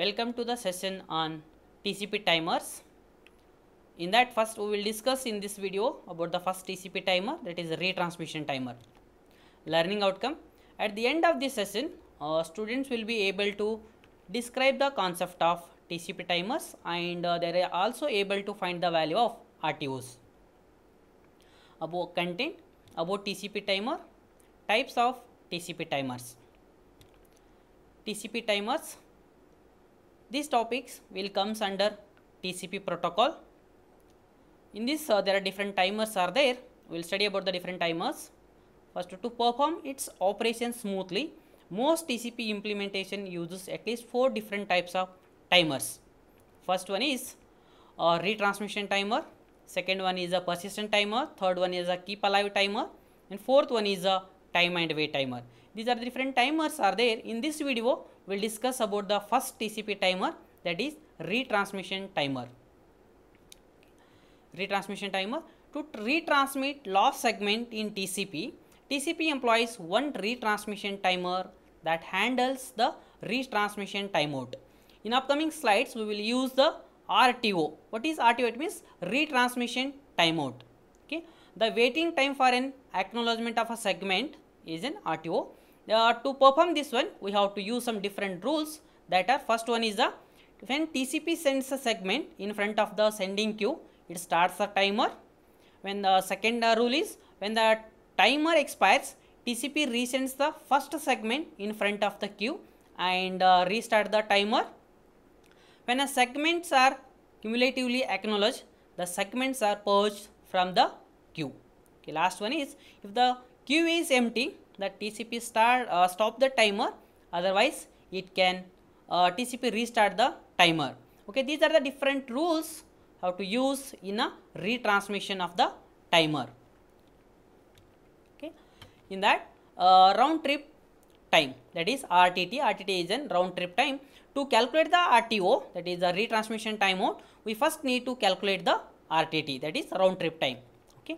Welcome to the session on TCP timers. In that first we will discuss in this video about the first TCP timer that is retransmission timer. Learning outcome. At the end of this session uh, students will be able to describe the concept of TCP timers and uh, they are also able to find the value of RTOs. About content, about TCP timer, types of TCP timers. TCP timers these topics will comes under TCP protocol. In this uh, there are different timers are there. We will study about the different timers. First to perform its operation smoothly most TCP implementation uses at least four different types of timers. First one is a retransmission timer, second one is a persistent timer, third one is a keep alive timer and fourth one is a time and wait timer. These are the different timers are there. In this video, we will discuss about the first TCP timer that is retransmission timer. Retransmission timer. To retransmit lost segment in TCP, TCP employs one retransmission timer that handles the retransmission timeout. In upcoming slides, we will use the RTO. What is RTO? It means retransmission timeout. Okay. The waiting time for an acknowledgement of a segment is an RTO. Uh, to perform this one, we have to use some different rules that are first one is the when TCP sends a segment in front of the sending queue, it starts a timer. When the second rule is when the timer expires, TCP resends the first segment in front of the queue and uh, restart the timer. When the segments are cumulatively acknowledged, the segments are purged from the queue. Okay, last one is if the queue is empty, the TCP start uh, stop the timer. Otherwise, it can uh, TCP restart the timer. Okay, these are the different rules how to use in a retransmission of the timer. Okay, in that uh, round trip time that is RTT, RTT is a round trip time. To calculate the RTO that is the retransmission timeout, we first need to calculate the RTT that is round trip time. Okay.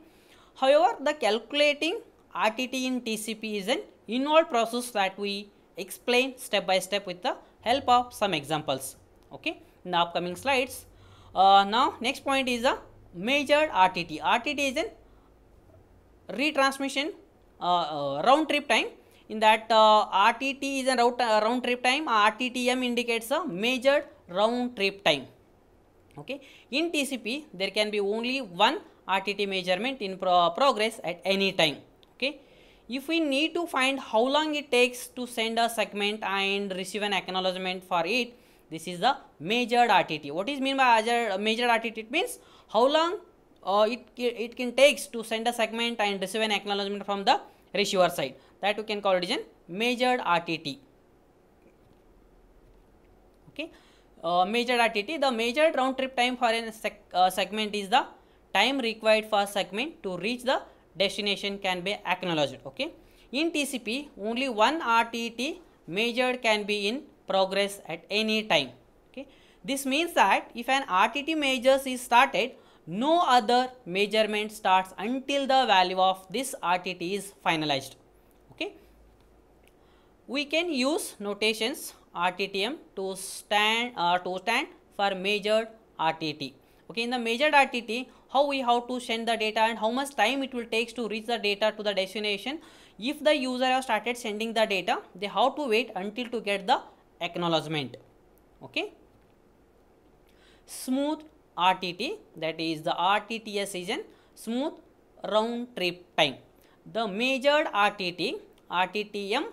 However, the calculating RTT in TCP is an involved process that we explain step by step with the help of some examples. Okay, in the upcoming slides. Uh, now, next point is a measured RTT. RTT is an retransmission uh, uh, round trip time. In that uh, RTT is a route, uh, round trip time. RTTM indicates a measured round trip time. Okay, in TCP there can be only one RTT measurement in pro progress at any time okay if we need to find how long it takes to send a segment and receive an acknowledgement for it this is the measured RTT what is mean by measured RTT it means how long uh, it, it can takes to send a segment and receive an acknowledgement from the receiver side that we can call it as measured RTT okay uh, measured RTT the measured round trip time for a uh, segment is the time required for segment to reach the destination can be acknowledged. Okay. In TCP, only one RTT measured can be in progress at any time. Okay. This means that if an RTT measures is started, no other measurement starts until the value of this RTT is finalized. Okay. We can use notations RTTM to stand uh, to stand for measured RTT. Okay, in the measured RTT, how we have to send the data and how much time it will takes to reach the data to the destination if the user have started sending the data they have to wait until to get the acknowledgement okay smooth rtt that is the rtts is an smooth round trip time the measured rtt rttm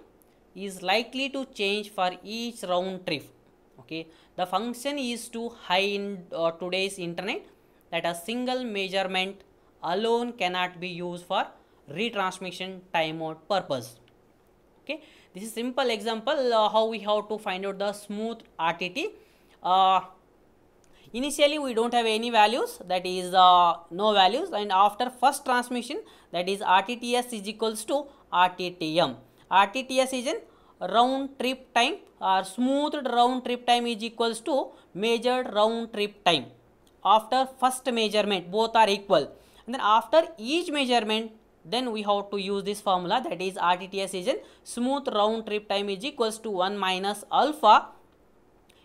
is likely to change for each round trip okay the function is to high in uh, today's internet that a single measurement alone cannot be used for retransmission timeout purpose. Okay, this is simple example uh, how we have to find out the smooth RTT. Uh, initially we don't have any values that is uh, no values and after first transmission that is RTTS is equals to RTTM. RTTS is an round trip time or smoothed round trip time is equals to measured round trip time after first measurement both are equal and then after each measurement then we have to use this formula that is RTTS is in smooth round trip time is equals to 1 minus alpha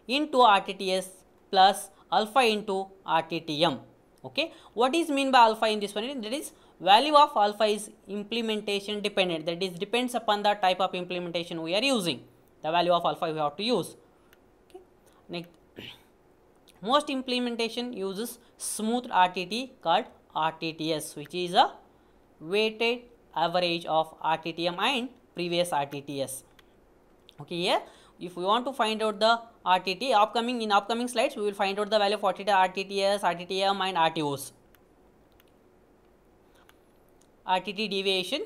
into RTTS plus alpha into RTTM okay what is mean by alpha in this one that is value of alpha is implementation dependent that is depends upon the type of implementation we are using the value of alpha we have to use okay next most implementation uses smooth RTT called RTTS which is a weighted average of RTTM and previous RTTS. Okay, here if we want to find out the RTT upcoming in upcoming slides we will find out the value of RTT, RTTS, RTTM and RTOs. RTT deviation.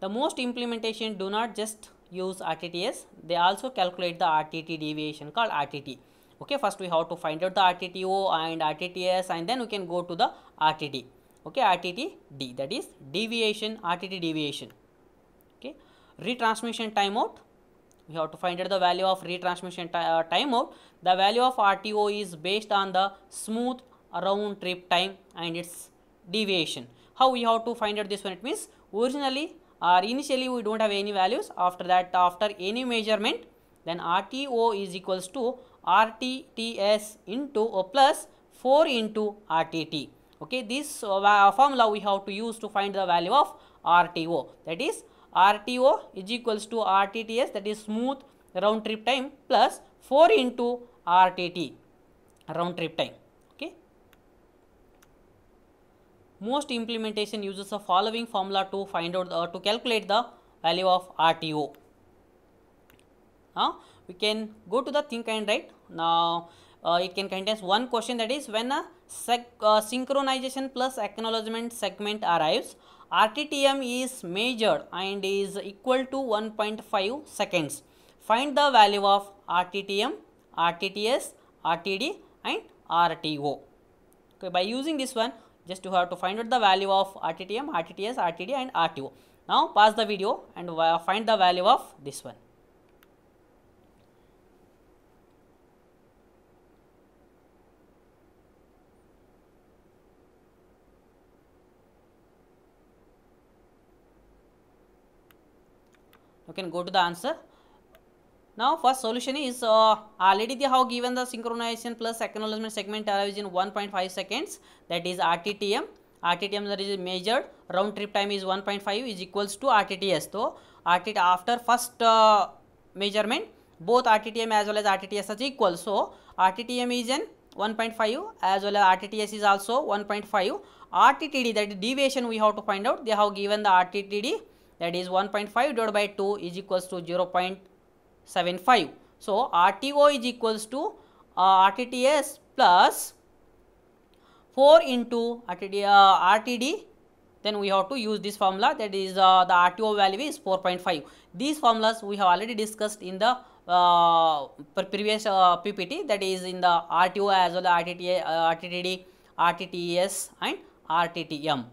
The most implementation do not just use RTTS, they also calculate the RTT deviation called RTT okay first we have to find out the RTTO and RTTS and then we can go to the RTD okay RTTD that is deviation RTT deviation okay retransmission timeout we have to find out the value of retransmission uh, timeout the value of RTO is based on the smooth round trip time and its deviation how we have to find out this one it means originally or initially we don't have any values after that after any measurement then RTO is equals to RTTS into or plus 4 into RTT. Okay, this uh, uh, formula we have to use to find the value of RTO. That is RTO is equals to RTTS that is smooth round trip time plus 4 into RTT round trip time. Okay. Most implementation uses the following formula to find out or to calculate the value of RTO. Huh? We can go to the think and write. Now, uh, it can contains one question that is when a uh, synchronization plus acknowledgement segment arrives, RTTM is measured and is equal to 1.5 seconds. Find the value of RTTM, RTTS, RTD and RTO. Okay, by using this one, just you have to find out the value of RTTM, RTTS, RTD and RTO. Now, pause the video and uh, find the value of this one. you can go to the answer now first solution is uh, already they have given the synchronization plus acknowledgement segment arrives in 1.5 seconds that is RTTM. RTTM that is measured round trip time is 1.5 is equals to RTTS. So RTT after first uh, measurement both RTTM as well as RTTS are equal. So RTTM is in 1.5 as well as RTTS is also 1.5. RTTD that is deviation we have to find out they have given the RTTD that is 1.5 divided by 2 is equals to 0.75. So, RTO is equals to uh, RTTS plus 4 into RTD, uh, RTD then we have to use this formula that is uh, the RTO value is 4.5. These formulas we have already discussed in the uh, previous uh, PPT that is in the RTO as well as RTT, uh, RTTD, RTTS and RTTM.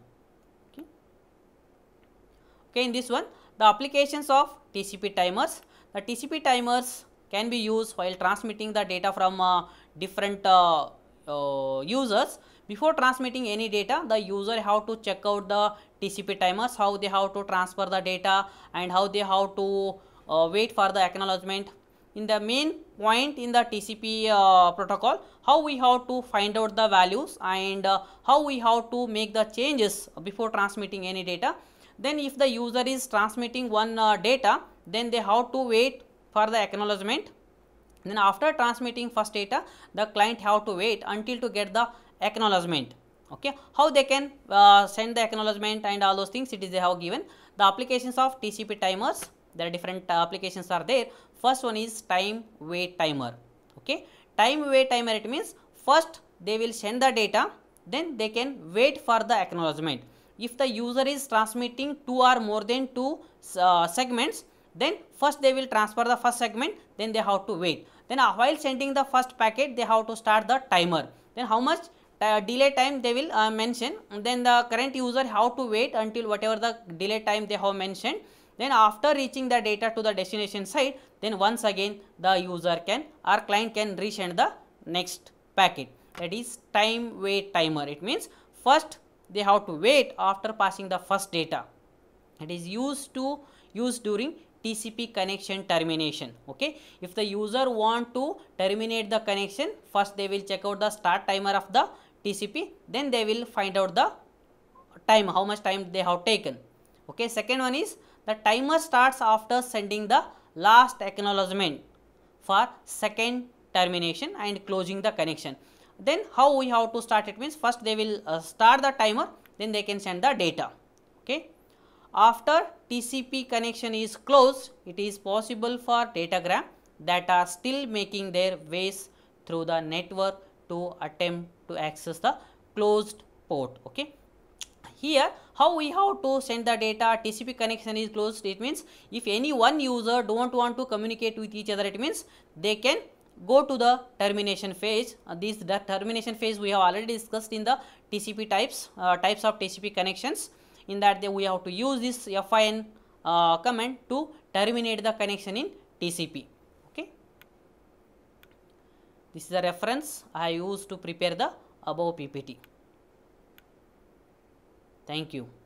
Okay, in this one, the applications of TCP timers. The TCP timers can be used while transmitting the data from uh, different uh, uh, users. Before transmitting any data, the user have to check out the TCP timers, how they have to transfer the data and how they have to uh, wait for the acknowledgement. In the main point in the TCP uh, protocol, how we have to find out the values and uh, how we have to make the changes before transmitting any data then if the user is transmitting one uh, data then they have to wait for the acknowledgement then after transmitting first data the client have to wait until to get the acknowledgement okay how they can uh, send the acknowledgement and all those things it is they have given the applications of tcp timers there are different uh, applications are there first one is time wait timer okay time wait timer it means first they will send the data then they can wait for the acknowledgement if the user is transmitting two or more than two uh, segments then first they will transfer the first segment then they have to wait then uh, while sending the first packet they have to start the timer then how much uh, delay time they will uh, mention then the current user have to wait until whatever the delay time they have mentioned then after reaching the data to the destination site then once again the user can or client can resend the next packet that is time wait timer it means first they have to wait after passing the first data it is used to use during TCP connection termination okay if the user want to terminate the connection first they will check out the start timer of the TCP then they will find out the time how much time they have taken okay second one is the timer starts after sending the last acknowledgement for second termination and closing the connection then how we have to start it means first they will uh, start the timer then they can send the data. Okay. After TCP connection is closed it is possible for datagram that are still making their ways through the network to attempt to access the closed port. Okay. Here how we have to send the data TCP connection is closed it means if any one user don't want to communicate with each other it means they can go to the termination phase uh, this the termination phase we have already discussed in the tcp types uh, types of tcp connections in that we have to use this fin uh, command to terminate the connection in tcp okay this is the reference i used to prepare the above ppt thank you